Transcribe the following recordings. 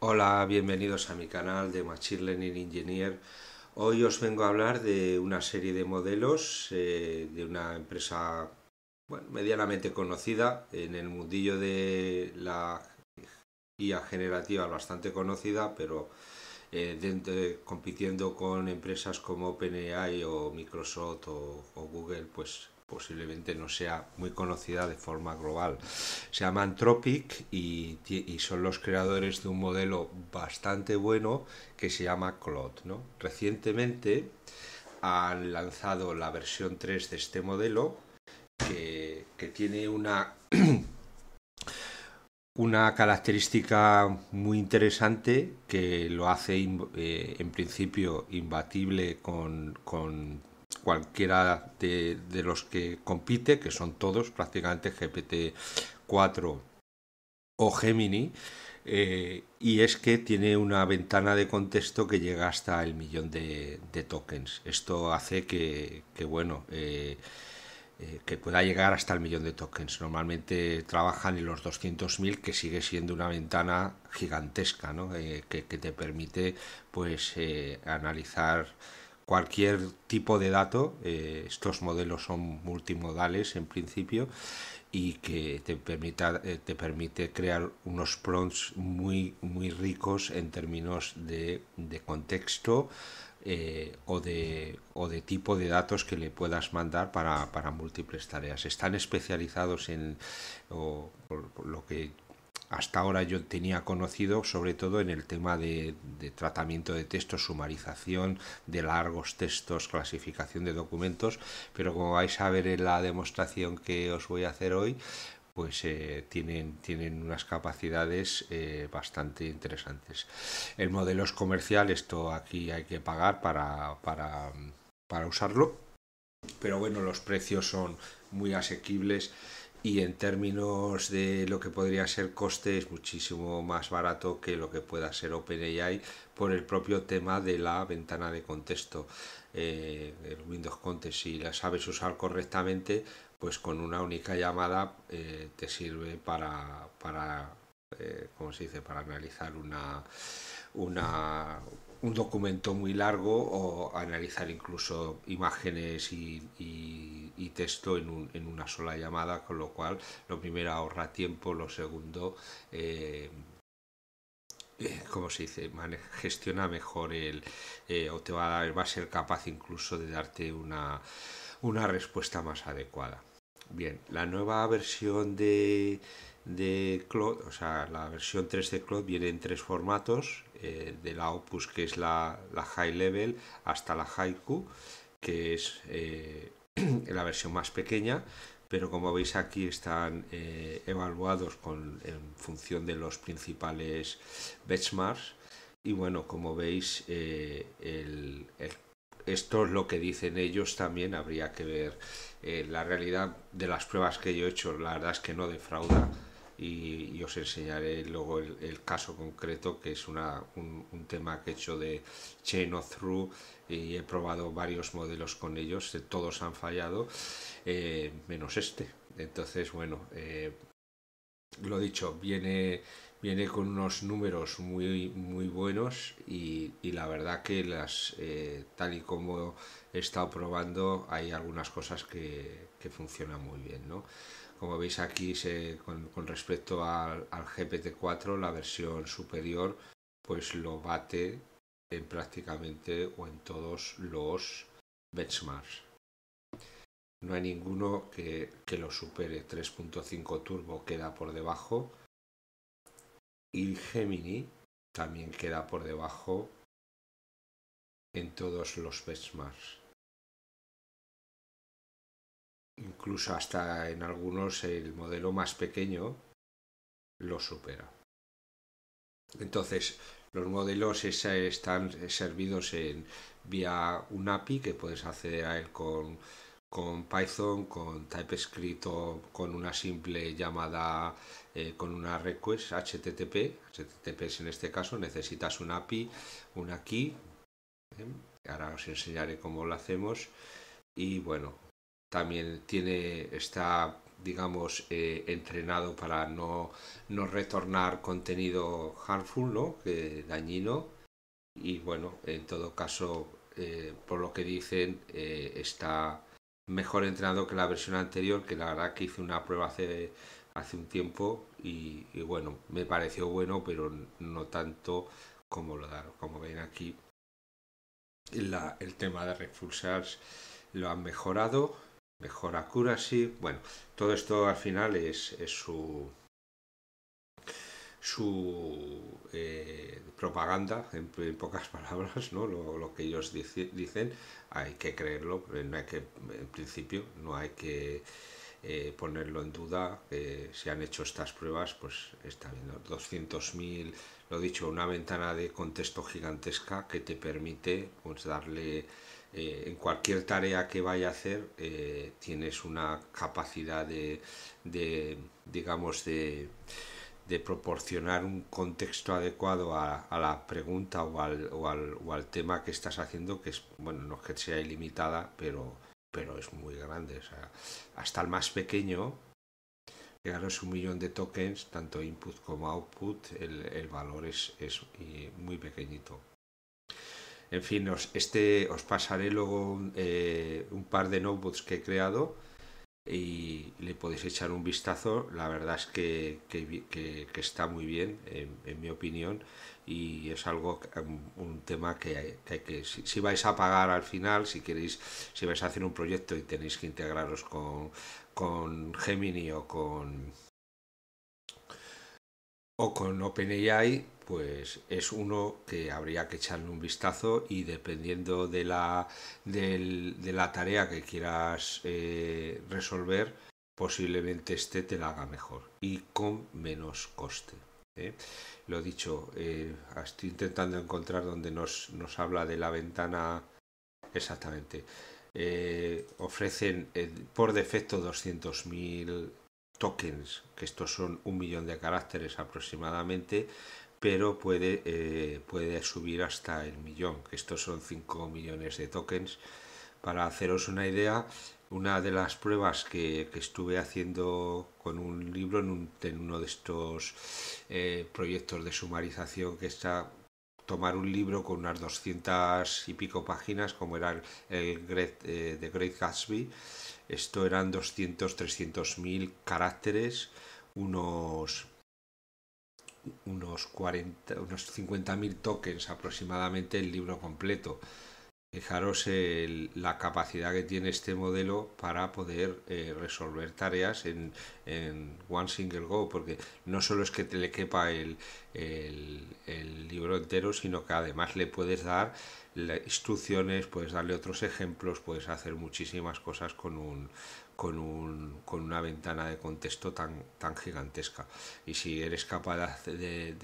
Hola, bienvenidos a mi canal de Machine Learning Engineer. Hoy os vengo a hablar de una serie de modelos eh, de una empresa medianamente conocida en el mundillo de la IA generativa, bastante conocida, pero eh, eh, compitiendo con empresas como OpenAI o Microsoft o Google, pues posiblemente no sea muy conocida de forma global. Se llama Antropic y, son los creadores de un modelo bastante bueno que se llama Cloud. ¿no? Recientemente han lanzado la versión 3 de este modelo que, tiene una, una característica muy interesante que lo hace eh, en principio imbatible con, con cualquiera de, los que compite, que son todos prácticamente GPT-4 o Gemini, eh, y es que tiene una ventana de contexto que llega hasta el millón de, tokens. Esto hace que, bueno, eh, eh, que pueda llegar hasta el millón de tokens. Normalmente trabajan en los 200.000, que sigue siendo una ventana gigantesca, ¿no? que, que, te permite pues analizar cualquier tipo de dato. Eh, estos modelos son multimodales en principio y que te, permita, eh, te permite crear unos prompts muy, muy ricos en términos de, de contexto eh, o, de, o de tipo de datos que le puedas mandar para, para múltiples tareas. Están especializados en o, lo que hasta ahora yo tenía conocido, sobre todo en el tema de, tratamiento de textos, sumarización de largos textos, clasificación de documentos, pero como vais a ver en la demostración que os voy a hacer hoy, pues eh, tienen, unas capacidades eh, bastante interesantes. El modelo es comercial, esto aquí hay que pagar para usarlo, pero bueno, los precios son muy asequibles y en términos de lo que podría ser coste es muchísimo más barato que lo que pueda ser OpenAI por el propio tema de la ventana de contexto. Eh, el Windows Context, si la sabes usar correctamente, pues con una única llamada eh, te sirve para, para eh, ¿cómo para analizar una, una un documento muy largo o analizar incluso imágenes y, texto en, una sola llamada, con lo cual lo primero ahorra tiempo, lo segundo, eh, eh, como se dice? gestiona mejor el, eh, o te va a, va a ser capaz incluso de darte una, una respuesta más adecuada. Bien, la nueva versión de de Cloud, o sea, la versión 3 de Cloud viene en tres formatos, eh, de la Opus, que es la, High Level, hasta la Haiku, que es eh, la versión más pequeña, pero como veis aquí están eh, evaluados en función de los principales benchmarks, y bueno, como veis, esto es lo que dicen ellos también, habría que ver la realidad de las pruebas que yo he hecho, la verdad es que no defrauda y, os enseñaré luego el, caso concreto que es una, un, tema que he hecho de chain of through y he probado varios modelos con ellos, eh, todos han fallado, eh, menos este. Entonces, bueno, eh, lo dicho, viene, viene con unos números muy, muy buenos y, la verdad que las, tal y como he estado probando, hay algunas cosas que, que funcionan muy bien, ¿no? Como veis aquí, con, respecto al, GPT-4, la versión superior pues lo bate en prácticamente o en todos los benchmarks. No hay ninguno que, que lo supere. 3.5 Turbo queda por debajo. Y Gemini también queda por debajo en todos los benchmarks incluso hasta en algunos el modelo más pequeño lo supera. Entonces, los modelos están servidos en vía un API que puedes acceder a él con, con Python, con TypeScript o con una simple llamada eh, con una request HTTP. HTTPS en este caso necesitas un API, una key. ¿eh? Ahora os enseñaré cómo lo hacemos. Y bueno, también tiene, está, digamos, eh, entrenado para no, retornar contenido harmful, ¿no? dañino. Y bueno, en todo caso, eh, por lo que dicen, eh, está mejor entrenado que la versión anterior, que la verdad que hice una prueba hace, hace un tiempo y, bueno, me pareció bueno, pero no tanto como lo dan, como ven aquí. el tema de lo han mejorado mejor accuracy. Bueno, todo esto al final es, su, su eh, propaganda, en, pocas palabras, ¿no? lo, que ellos dicen, hay que creerlo, no hay que, en principio no hay que eh, ponerlo en duda, si han hecho estas pruebas, pues está viendo 200.000, lo dicho, una ventana de contexto gigantesca que te permite pues, darle eh, en cualquier tarea que vaya a hacer eh, tienes una capacidad de, digamos, de, proporcionar un contexto adecuado a, la pregunta o al, o, al, o al, tema que estás haciendo, que es, bueno, no es que sea ilimitada, pero, pero es muy grande. hasta el más pequeño, es un millón de tokens, tanto input como output, el, el valor es, es eh, muy pequeñito. En fin, os, este, os pasaré luego un, eh, un par de notebooks que he creado y le podéis echar un vistazo. La verdad es que, está muy bien, en, mi opinión, y es algo, un, tema que, hay que, si, vais a pagar al final, si queréis, si vais a hacer un proyecto y tenéis que integraros con Gemini o con o con OpenAI, pues es uno que habría que echarle un vistazo y dependiendo de la, de, la tarea que quieras eh, resolver, posiblemente este te la haga mejor y con menos coste. ¿eh? Lo dicho, eh, estoy intentando encontrar donde nos, nos, habla de la ventana exactamente. ofrecen por defecto 200.000 tokens, que estos son un millón de caracteres aproximadamente, pero puede, eh, puede subir hasta el millón, que estos son 5 millones de tokens. Para haceros una idea, una de las pruebas que, estuve haciendo con un libro en, uno de estos eh, proyectos de sumarización que está tomar un libro con unas 200 y pico páginas, como era el, eh, de The Great Gatsby, esto eran 200, 300 mil caracteres, unos unos unos 50.000 tokens aproximadamente el libro completo Fijaros la capacidad que tiene este modelo para poder eh, resolver tareas en, One Single Go, porque no solo es que te le quepa el, el libro entero, sino que además le puedes dar instrucciones, puedes darle otros ejemplos, puedes hacer muchísimas cosas con un, con, un, con una ventana de contexto tan, tan gigantesca. Y si eres capaz de,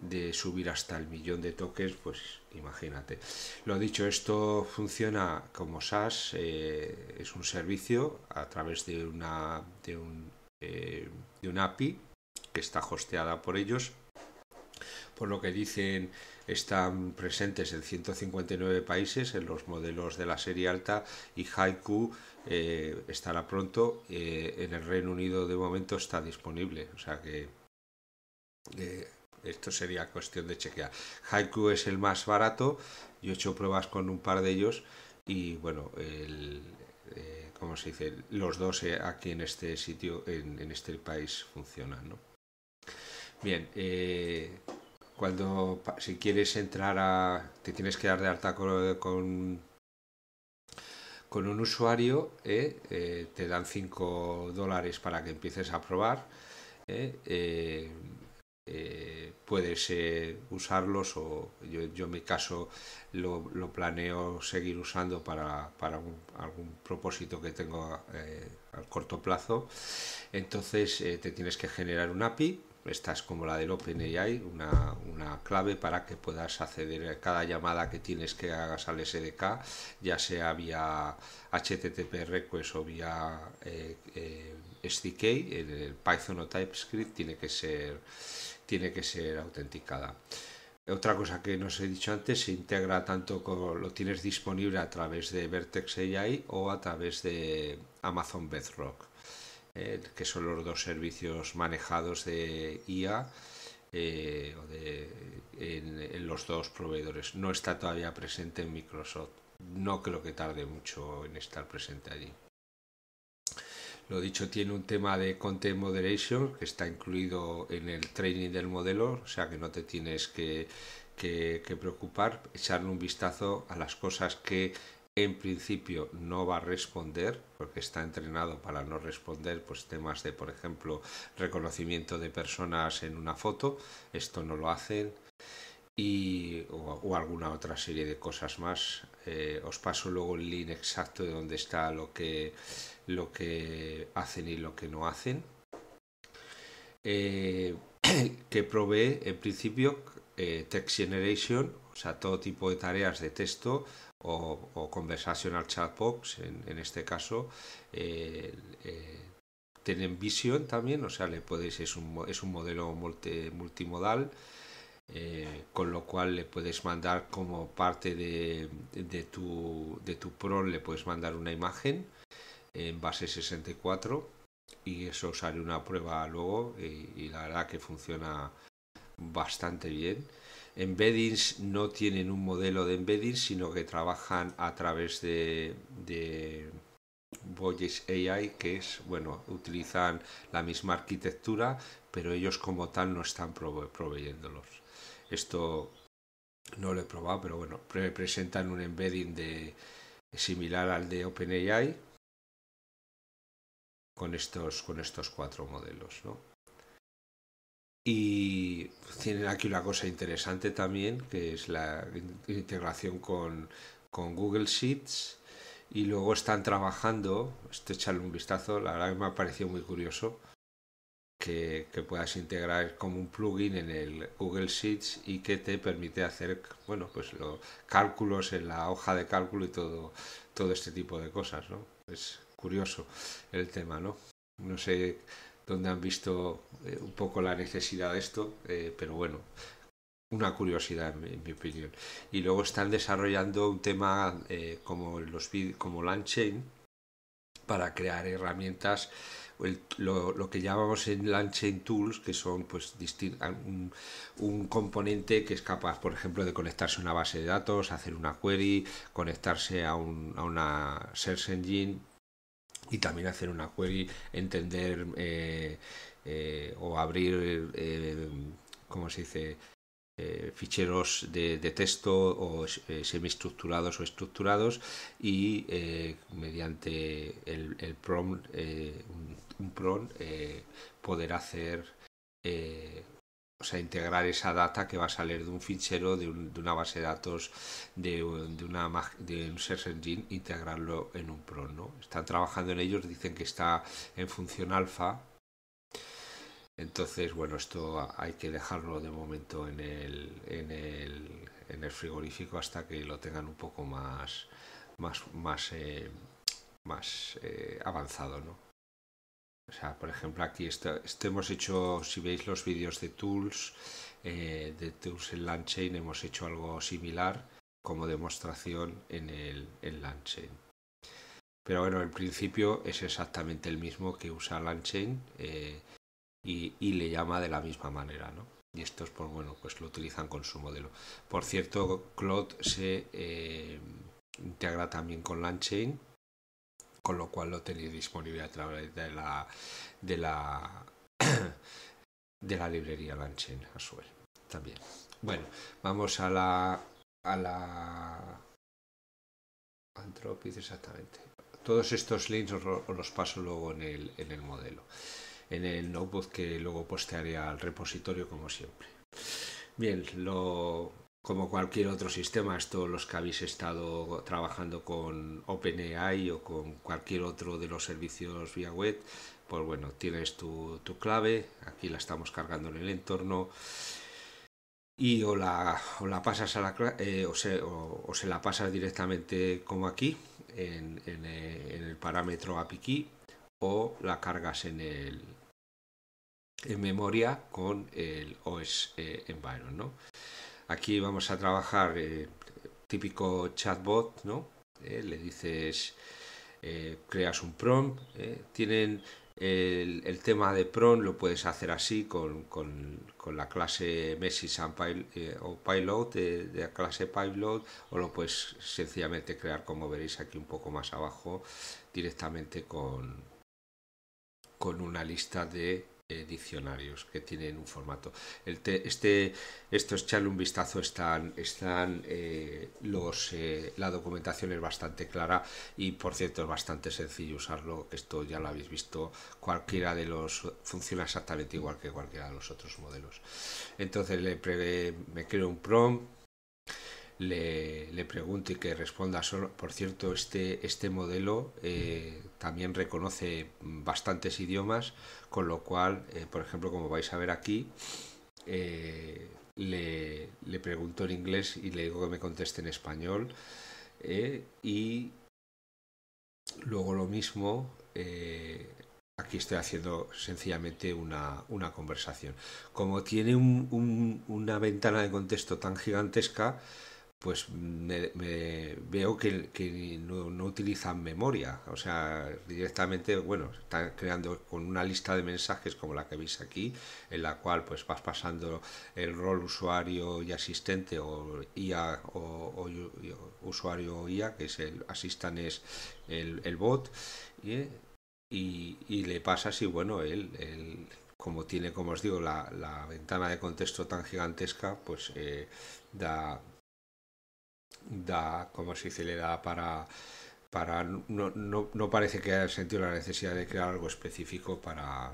de, subir hasta el millón de toques, pues imagínate. Lo dicho, esto funciona como SaaS, eh, es un servicio a través de una, de, un, eh, de una API que está hosteada por ellos por lo que dicen están presentes en 159 países en los modelos de la serie alta y Haiku eh, estará pronto. Eh, en el Reino Unido de momento está disponible, o sea que eh, esto sería cuestión de chequear. Haiku es el más barato, yo he hecho pruebas con un par de ellos y bueno, como se dice? Los dos aquí en este sitio, en, este país funcionan, Bien, cuando si quieres entrar a te tienes que dar de alta con, con, un usuario eh, eh, te dan 5 dólares para que empieces a probar eh, puedes usarlos o yo, en mi caso lo, planeo seguir usando para, para algún propósito que tengo a corto plazo entonces te tienes que generar un API esta es como la del OpenAI, una, clave para que puedas acceder a cada llamada que tienes que hagas al SDK, ya sea vía HTTP request o vía eh, eh, SDK, el Python o TypeScript tiene que ser, tiene que ser autenticada. Otra cosa que nos he dicho antes, se integra tanto con lo tienes disponible a través de Vertex AI o a través de Amazon Bedrock. Eh, que son los dos servicios manejados de IA eh, en, los dos proveedores. No está todavía presente en Microsoft. No creo que tarde mucho en estar presente allí. Lo dicho, tiene un tema de content moderation que está incluido en el training del modelo, o sea que no te tienes que preocupar, echarle un vistazo a las cosas que en principio no va a responder, porque está entrenado para no responder, pues temas de, por ejemplo, reconocimiento de personas en una foto, esto no lo hacen, y, o, alguna otra serie de cosas más. Eh, os paso luego el link exacto de dónde está lo que, lo que hacen y lo que no hacen. Eh, que provee en principio eh, text generation, o sea, todo tipo de tareas de texto o, o conversational chatbox en, en este caso, eh, eh, tienen visión también, o sea, le podéis, es un, es un modelo multi, multimodal. Eh, con lo cual le puedes mandar como parte de, de, tu, de tu le puedes mandar una imagen en base 64 y eso sale una prueba luego y la verdad que funciona bastante bien embeddings no tienen un modelo de embedding sino que trabajan a través de, de Voyage AI, que es, bueno, utilizan la misma arquitectura, pero ellos como tal no están proveyéndolos. Esto no lo he probado, pero bueno, presentan un embedding de, similar al de OpenAI con estos, con estos cuatro modelos, ¿no? Y pues, tienen aquí una cosa interesante también, que es la integración con, Google Sheets. Y luego están trabajando, estoy echarle un vistazo, la verdad que me ha parecido muy curioso, que, que, puedas integrar como un plugin en el Google Sheets y que te permite hacer bueno pues los cálculos en la hoja de cálculo y todo todo este tipo de cosas no es curioso el tema no no sé donde han visto eh, un poco la necesidad de esto, eh, pero bueno, una curiosidad en mi, opinión. Y luego están desarrollando un tema eh, como los como para crear herramientas, lo, que llamamos en landchain Tools, que son pues ah, un, un, componente que es capaz, por ejemplo, de conectarse a una base de datos, hacer una query, conectarse a, a una search engine, y también hacer una query, entender eh, eh, o abrir, eh, ¿cómo se dice? ficheros de, texto o semiestructurados o estructurados y mediante el, el prompt, un, un prompt, poder hacer o sea, integrar esa data que va a salir de un fichero, de, una base de datos, de, de, un search engine, integrarlo en un pro, ¿no? Están trabajando en ellos, dicen que está en función alfa. Entonces, bueno, esto hay que dejarlo de momento en el, frigorífico hasta que lo tengan un poco más, más, más, eh, eh, avanzado, ¿no? O sea, por ejemplo, aquí esto hemos hecho, si veis los vídeos de Tools, eh, de Tools en LandChain, hemos hecho algo similar como demostración en, el, en LandChain. Pero bueno, en principio es exactamente el mismo que usa LandChain eh, y, le llama de la misma manera, ¿no? Y estos, pues bueno, pues lo utilizan con su modelo. Por cierto, Cloud se eh, integra también con LandChain con lo cual lo tenéis disponible a través de la de la de la librería Lanchen vez también. Bueno, vamos a la a la exactamente. Todos estos links los paso luego en el, en el modelo, en el notebook que luego postearé al repositorio como siempre. Bien, lo como cualquier otro sistema, esto los que habéis estado trabajando con OpenAI o con cualquier otro de los servicios vía web, pues bueno, tienes tu, clave, aquí la estamos cargando en el entorno y o la, la pasas a la eh, o, se, la pasas directamente como aquí en, eh, el parámetro API key o la cargas en el memoria con el OS e environment, ¿no? Aquí vamos a trabajar eh, típico chatbot, ¿no? Eh, le dices, eh, creas un prompt. Tienen el, tema de prompt, lo puedes hacer así con, la clase Message o Pilot, de, la clase Pilot, o lo puedes sencillamente crear, como veréis aquí un poco más abajo, directamente con una lista de eh, diccionarios que tienen un formato. El este, esto es echarle un vistazo, están, están eh, los, eh, la documentación es bastante clara y por cierto es bastante sencillo usarlo, esto ya lo habéis visto, cualquiera de los funciona exactamente igual que cualquiera de los otros modelos. Entonces le me creo un prompt, le, pregunto y que responda. Por cierto, este, este modelo también reconoce bastantes idiomas, con lo cual, eh, por ejemplo, como vais a ver aquí, eh, le, pregunto en inglés y le digo que me conteste en español. Eh, y luego lo mismo, aquí estoy haciendo sencillamente una, conversación. Como tiene una ventana de contexto tan gigantesca, pues me, veo que, no, utilizan memoria, o sea, directamente, bueno, están creando con una lista de mensajes como la que veis aquí, en la cual pues vas pasando el rol usuario y asistente o IA o, usuario IA, que es el asistente es el, bot, ¿eh? y, y, le pasa y bueno, él, como tiene, como os digo, la, la, ventana de contexto tan gigantesca, pues eh, da, da, como si se le da para... para no, no, no parece que haya sentido la necesidad de crear algo específico para,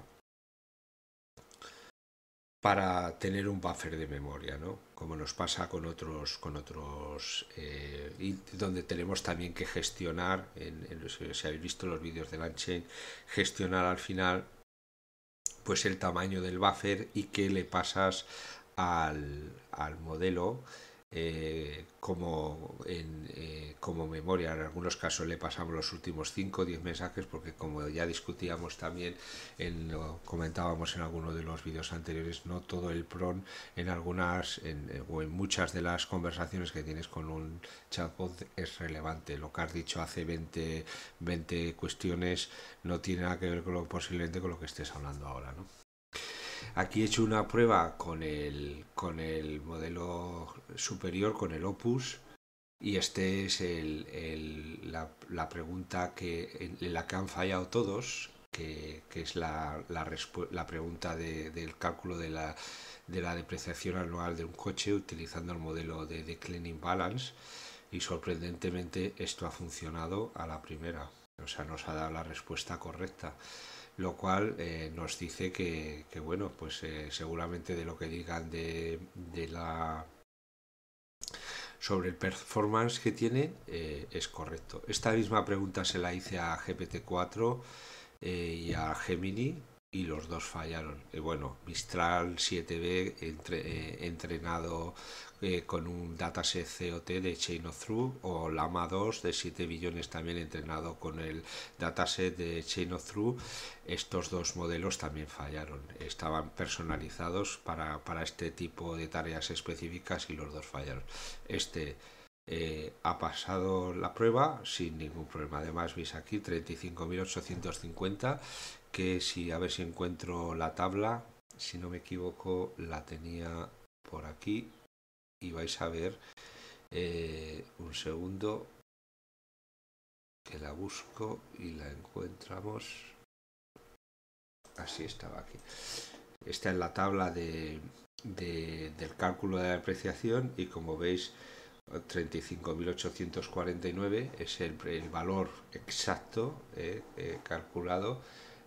para tener un buffer de memoria, ¿no? Como nos pasa con otros, con otros, eh, y donde tenemos también que gestionar, en, si habéis visto los vídeos de Lanchain, gestionar al final, pues el tamaño del buffer y qué le pasas al, al modelo eh, como, en, eh, como memoria. En algunos casos le pasamos los últimos 5 o 10 mensajes porque como ya discutíamos también, en, lo comentábamos en alguno de los vídeos anteriores, no todo el PRON en algunas en, eh, o en muchas de las conversaciones que tienes con un chatbot es relevante. Lo que has dicho hace 20, 20 cuestiones no tiene nada que ver con lo posiblemente con lo que estés hablando ahora. ¿no? Aquí he hecho una prueba con el, con el modelo superior, con el Opus, y este es el, la, pregunta que, en la que han fallado todos, que, es la, la, pregunta del cálculo de la, de la depreciación anual de un coche utilizando el modelo de Declining Balance y sorprendentemente esto ha funcionado a la primera, o sea, nos ha dado la respuesta correcta lo cual eh, nos dice que, bueno, pues eh, seguramente de lo que digan de, de la sobre el performance que tiene eh, es correcto. Esta misma pregunta se la hice a GPT-4 y a Gemini y los dos fallaron. bueno, Mistral 7B eh, entrenado eh, con un dataset COT de Chain of Thru o Lama 2 de 7 billones también entrenado con el dataset de Chain of Thru Estos dos modelos también fallaron. Estaban personalizados para, para este tipo de tareas específicas y los dos fallaron. Este eh, ha pasado la prueba sin ningún problema. Además, veis aquí 35.850, que si a ver si encuentro la tabla, si no me equivoco, la tenía por aquí y vais a ver eh, un segundo que la busco y la encontramos. Así estaba aquí. Esta es la tabla del cálculo de la apreciación y como veis 35.849 es el, valor exacto eh, eh, calculado.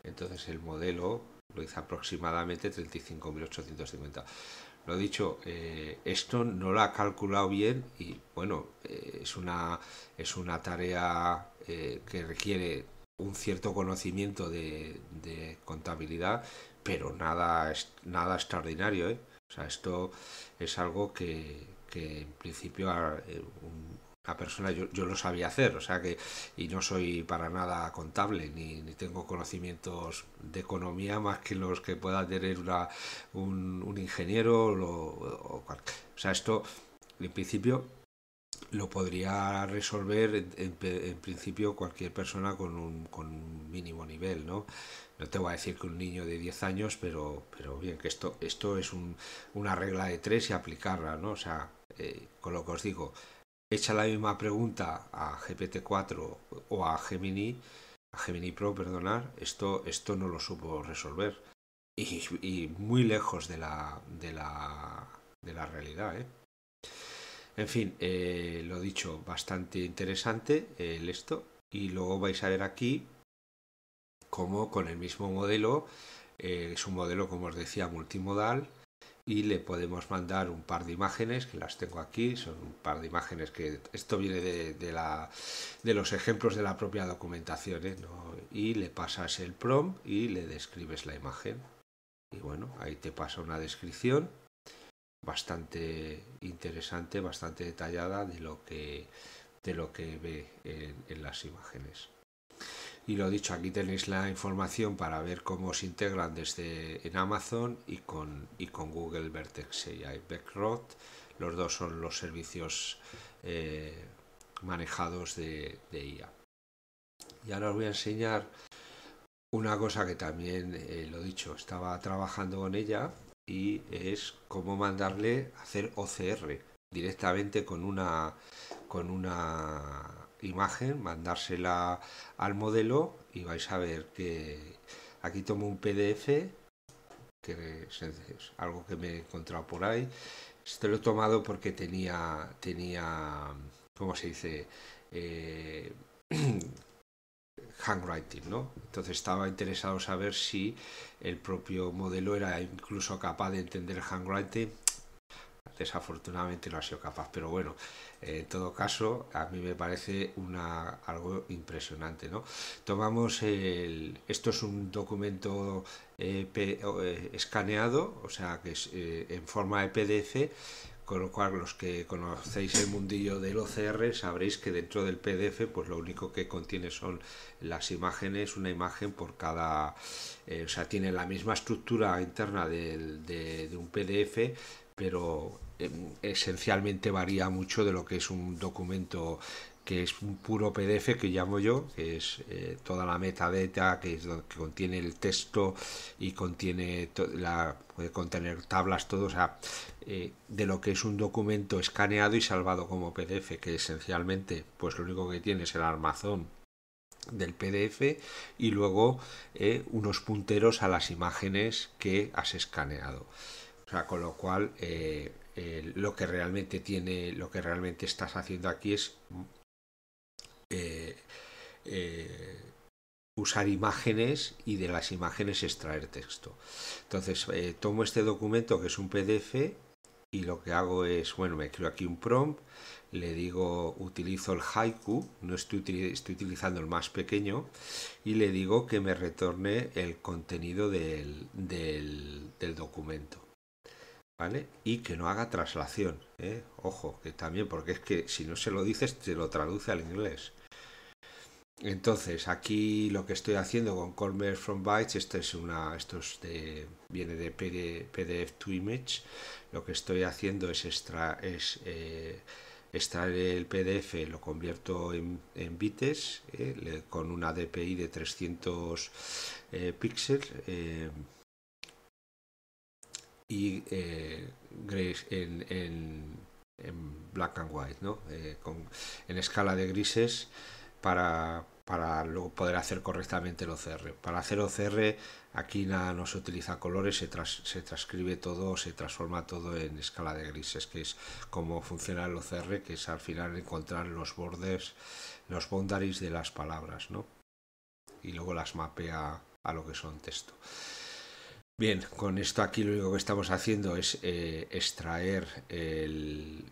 Entonces el modelo lo hizo aproximadamente 35.850. Lo dicho, eh, esto no lo ha calculado bien y bueno, es, una, es una tarea que requiere un cierto conocimiento de, contabilidad, pero nada, nada extraordinario. O sea, esto es algo que, que en principio a, eh, una persona yo, lo sabía hacer, o sea que y no soy para nada contable ni, tengo conocimientos de economía más que los que pueda tener un, un, ingeniero lo, o, sea esto en principio lo podría resolver en, principio cualquier persona con un, con mínimo nivel, ¿no? No te voy a decir que un niño de 10 años, pero, pero bien, que esto, esto es una regla de tres y aplicarla, ¿no? O sea, eh, con lo que os digo, echa la misma pregunta a GPT-4 o a Gemini, a Gemini Pro, perdonar, esto, esto no lo supo resolver. Y, muy lejos de la, de la, de la realidad. ¿eh? En fin, eh, lo dicho, bastante interesante esto. Y luego vais a ver aquí cómo con el mismo modelo, es un modelo, como os decía, multimodal, y le podemos mandar un par de imágenes que las tengo aquí son un par de imágenes que esto viene de, los ejemplos de la propia documentación ¿eh? y le pasas el prompt y le describes la imagen y bueno ahí te pasa una descripción bastante interesante bastante detallada de lo que de lo que ve en las imágenes y lo dicho, aquí tenéis la información para ver cómo se integran desde en Amazon y con, y con Google Vertex AI Backroad. Los dos son los servicios eh, manejados de, IA. Y ahora os voy a enseñar una cosa que también, lo eh, lo dicho, estaba trabajando con ella y es cómo mandarle hacer OCR directamente con una con una imagen, mandársela al modelo y vais a ver que aquí tomo un PDF, que es algo que me he encontrado por ahí. Esto lo he tomado porque tenía, tenía ¿cómo se dice? Eh, handwriting, ¿no? Entonces estaba interesado saber si el propio modelo era incluso capaz de entender handwriting Desafortunadamente no ha sido capaz, pero bueno, eh, en todo caso, a mí me parece una, algo impresionante. Tomamos el. Esto es un documento eh, eh, escaneado, o sea, que es en forma de PDF, con lo cual los que conocéis el mundillo del OCR sabréis que dentro del PDF pues lo único que contiene son las imágenes, una imagen por cada, o sea tiene la misma estructura interna de, un PDF pero em, esencialmente varía mucho de lo que es un documento que es un puro PDF que llamo yo, que es eh, toda la metadata, que, que contiene el texto y contiene puede contener tablas, todo, o sea, eh, de lo que es un documento escaneado y salvado como PDF, que esencialmente, pues lo único que tiene es el armazón del PDF y luego eh, unos punteros a las imágenes que has escaneado con lo cual eh, lo que realmente tiene, lo que realmente estás haciendo aquí es eh, eh, usar imágenes y de las imágenes extraer texto. Entonces, tomo este documento que es un PDF y lo que hago es, bueno, me creo aquí un prompt, le digo utilizo el haiku, no estoy, estoy, utilizando el más pequeño, y le digo que me retorne el contenido del documento. ¿vale? Y que no haga traslación, ¿eh? Ojo, que también, porque es que si no se lo dices, te lo traduce al inglés. Entonces, aquí lo que estoy haciendo con Colmer from Bytes, esto es una, esto de, viene de PDF to Image, lo que estoy haciendo es, extra, es eh, extraer el PDF, lo convierto en, en ¿eh? con una DPI de 300 píxeles, y eh, en, black and white, eh, en escala de grises para, luego poder hacer correctamente el OCR. Para hacer OCR aquí nada no se utiliza colores, se, transcribe todo, se transforma todo en escala de grises, que es como funciona el OCR, que es al final encontrar los bordes, los boundaries de las palabras, Y luego las mapea a lo que son texto. Bien, con esto aquí lo único que estamos haciendo es eh, extraer el,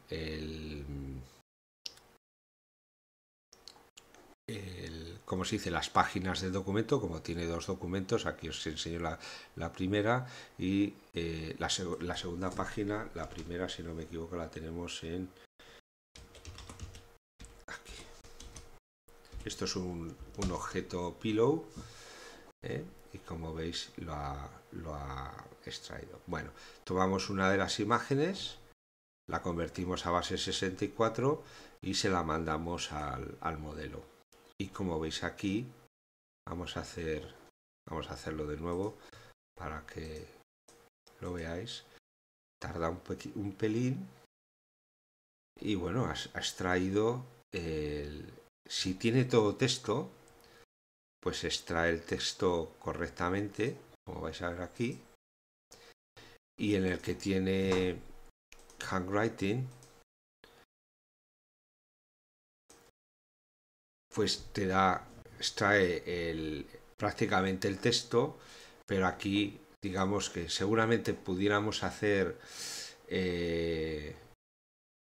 se dice? Las páginas del documento, como tiene dos documentos, aquí os enseño la, primera y eh, la, segunda página, la primera, si no me equivoco, la tenemos en... Aquí. Esto es un, objeto pillow. ¿eh? y como veis lo ha, lo ha extraído. Bueno, tomamos una de las imágenes, la convertimos a base 64 y se la mandamos al, al modelo. Y como veis aquí, vamos a hacer vamos a hacerlo de nuevo para que lo veáis tarda un, un pelín y bueno ha extraído el si tiene todo texto pues extrae el texto correctamente, como vais a ver aquí, y en el que tiene handwriting, pues te da, extrae prácticamente el texto, pero aquí digamos que seguramente pudiéramos hacer eh,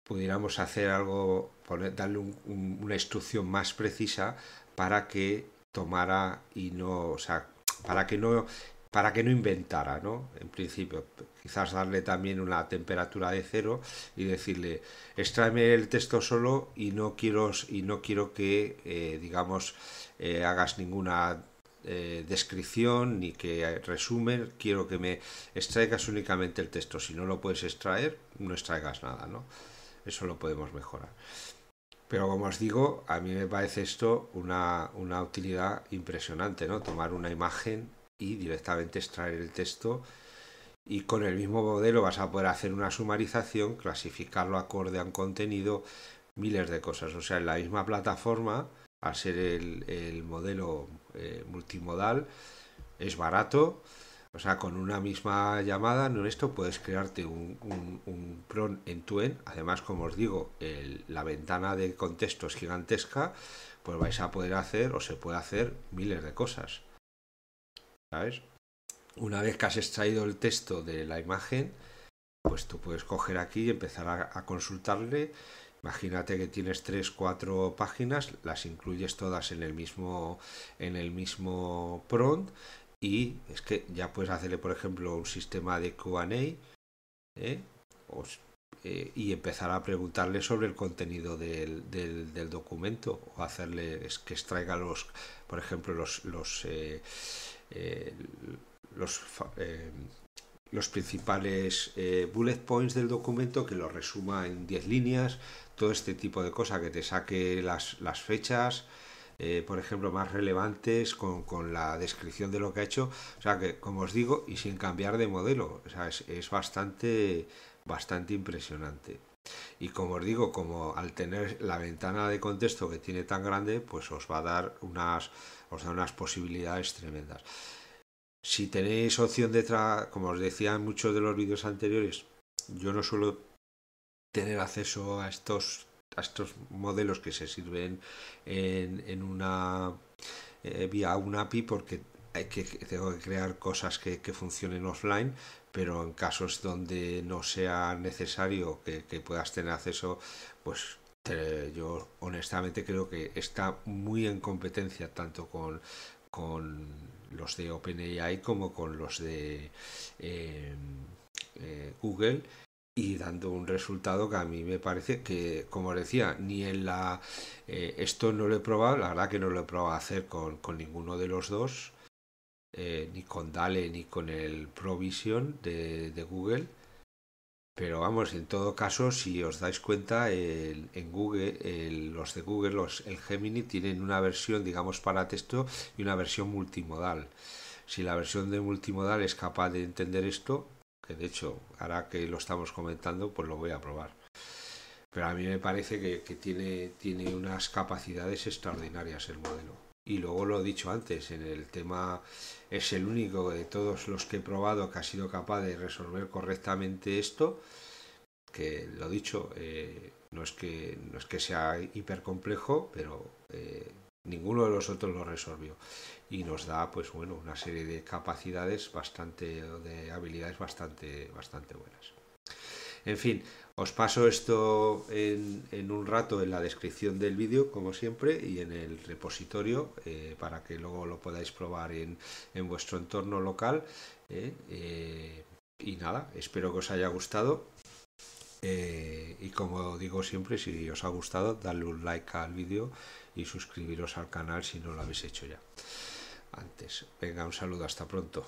pudiéramos hacer algo, darle una instrucción más precisa para que tomara y no, o sea, para que no para que no inventara, ¿no? En principio, quizás darle también una temperatura de cero y decirle, extraeme el texto solo y no quiero, y no quiero que, eh, digamos, eh, hagas ninguna eh, descripción ni que resumen, quiero que me extraigas únicamente el texto. Si no lo puedes extraer, no extraigas nada, ¿no? Eso lo podemos mejorar. Pero como os digo, a mí me parece esto una, utilidad impresionante, ¿no? Tomar una imagen y directamente extraer el texto y con el mismo modelo vas a poder hacer una sumarización, clasificarlo acorde a un contenido, miles de cosas. O sea, en la misma plataforma, al ser el, modelo eh, multimodal, es barato, o sea, con una misma llamada, no esto, puedes crearte un, un, en tu end. Además, como os digo, la ventana de contexto es gigantesca, pues vais a poder hacer o se puede hacer miles de cosas. ¿Sabes? Una vez que has extraído el texto de la imagen, pues tú puedes coger aquí y empezar a, consultarle. Imagínate que tienes 3, 4 páginas, las incluyes todas en el mismo, en el mismo prompt y es que ya puedes hacerle, por ejemplo, un sistema de QA ¿eh? eh, y empezar a preguntarle sobre el contenido del, documento o hacerle que extraiga los, por ejemplo, los, los, eh, principales bullet points del documento, que lo resuma en 10 líneas, todo este tipo de cosas, que te saque las fechas, eh, por ejemplo, más relevantes con, con, la descripción de lo que ha hecho. O sea que, como os digo, y sin cambiar de modelo, es, bastante, bastante impresionante. Y como os digo, como al tener la ventana de contexto que tiene tan grande, pues os va a dar unas, os da unas posibilidades tremendas. Si tenéis opción de tra como os decía en muchos de los vídeos anteriores, yo no suelo tener acceso a estos a estos modelos que se sirven en, en una eh, vía una API porque hay que, tengo que crear cosas que, funcionen offline, pero en casos donde no sea necesario que, puedas tener acceso, pues yo honestamente creo que está muy en competencia tanto con, con los de OpenAI como con los de eh, eh, Google y dando un resultado que a mí me parece que, como decía, ni en la... Eh, esto no lo he probado, la verdad que no lo he probado a hacer con, ninguno de los dos, eh, ni con Dale ni con el Provision de, Google. Pero vamos, en todo caso, si os dais cuenta, en Google, los de Google, los, el Gemini, tienen una versión, digamos, para texto y una versión multimodal. Si la versión de multimodal es capaz de entender esto, que de hecho ahora que lo estamos comentando, pues lo voy a probar. Pero a mí me parece que, tiene, tiene unas capacidades extraordinarias el modelo. Y luego lo he dicho antes, en el tema es el único de todos los que he probado que ha sido capaz de resolver correctamente esto, que lo dicho, eh, no, es que, no es que sea hipercomplejo, pero eh, ninguno de los otros lo resolvió y nos da pues bueno una serie de capacidades bastante de habilidades bastante bastante buenas en fin os paso esto en, en un rato en la descripción del vídeo como siempre y en el repositorio eh, para que luego lo podáis probar en, en vuestro entorno local eh, eh, y nada espero que os haya gustado y como digo siempre, si os ha gustado, darle un like al vídeo y suscribiros al canal si no lo habéis hecho ya antes. Venga, un saludo, hasta pronto.